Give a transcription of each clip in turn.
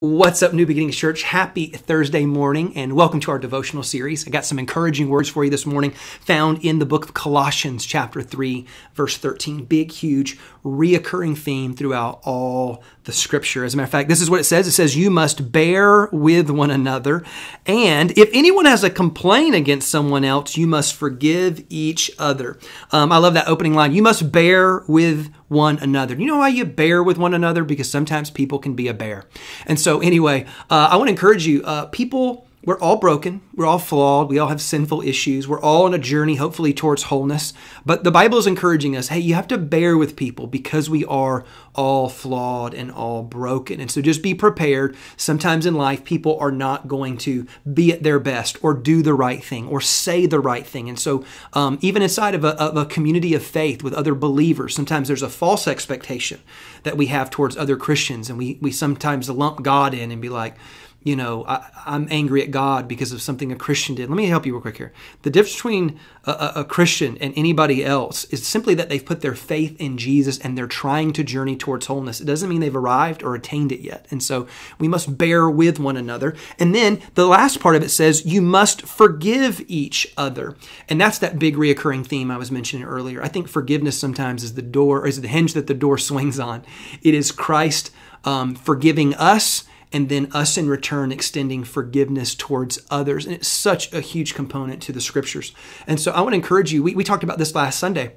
What's up, New Beginnings Church? Happy Thursday morning and welcome to our devotional series. I got some encouraging words for you this morning found in the book of Colossians, chapter 3, verse 13. Big, huge, reoccurring theme throughout all the scripture. As a matter of fact, this is what it says it says, You must bear with one another. And if anyone has a complaint against someone else, you must forgive each other. Um, I love that opening line. You must bear with one another. You know why you bear with one another? Because sometimes people can be a bear. And so, anyway, uh, I want to encourage you, uh, people we're all broken. We're all flawed. We all have sinful issues. We're all on a journey, hopefully, towards wholeness. But the Bible is encouraging us hey, you have to bear with people because we are all flawed and all broken. And so just be prepared. Sometimes in life, people are not going to be at their best or do the right thing or say the right thing. And so, um, even inside of a, of a community of faith with other believers, sometimes there's a false expectation that we have towards other Christians. And we, we sometimes lump God in and be like, you know, I, am angry at God because of something a Christian did. Let me help you real quick here. The difference between a, a, a Christian and anybody else is simply that they've put their faith in Jesus and they're trying to journey towards wholeness. It doesn't mean they've arrived or attained it yet. And so we must bear with one another. And then the last part of it says, you must forgive each other. And that's that big reoccurring theme I was mentioning earlier. I think forgiveness sometimes is the door, is the hinge that the door swings on. It is Christ um, forgiving us and then us in return extending forgiveness towards others. And it's such a huge component to the scriptures. And so I want to encourage you, we, we talked about this last Sunday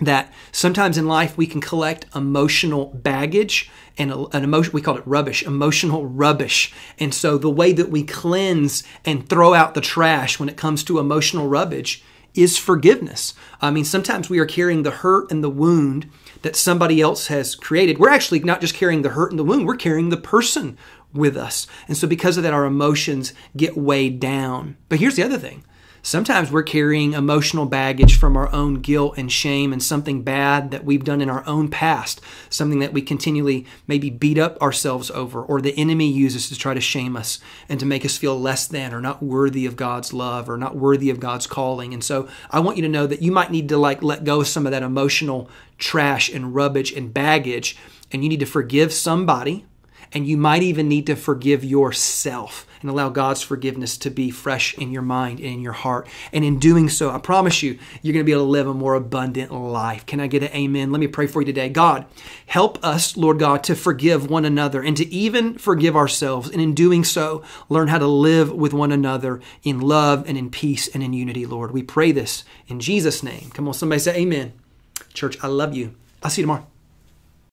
that sometimes in life we can collect emotional baggage and an emotion we call it rubbish emotional rubbish and so the way that we cleanse and throw out the trash when it comes to emotional rubbish is forgiveness. I mean, sometimes we are carrying the hurt and the wound that somebody else has created. We're actually not just carrying the hurt and the wound, we're carrying the person with us. And so, because of that, our emotions get weighed down. But here's the other thing Sometimes we're carrying emotional baggage from our own guilt and shame and something bad that we've done in our own past, something that we continually maybe beat up ourselves over, or the enemy uses to try to shame us and to make us feel less than or not worthy of God's love or not worthy of God's calling. And so I want you to know that you might need to like let go of some of that emotional trash and rubbish and baggage, and you need to forgive somebody, and you might even need to forgive yourself and allow God's forgiveness to be fresh in your mind and in your heart. And in doing so, I promise you, you're going to be able to live a more abundant life. Can I get an amen? Let me pray for you today. God, help us, Lord God, to forgive one another and to even forgive ourselves. And in doing so, learn how to live with one another in love and in peace and in unity, Lord. We pray this in Jesus' name. Come on, somebody say amen. Church, I love you. I'll see you tomorrow.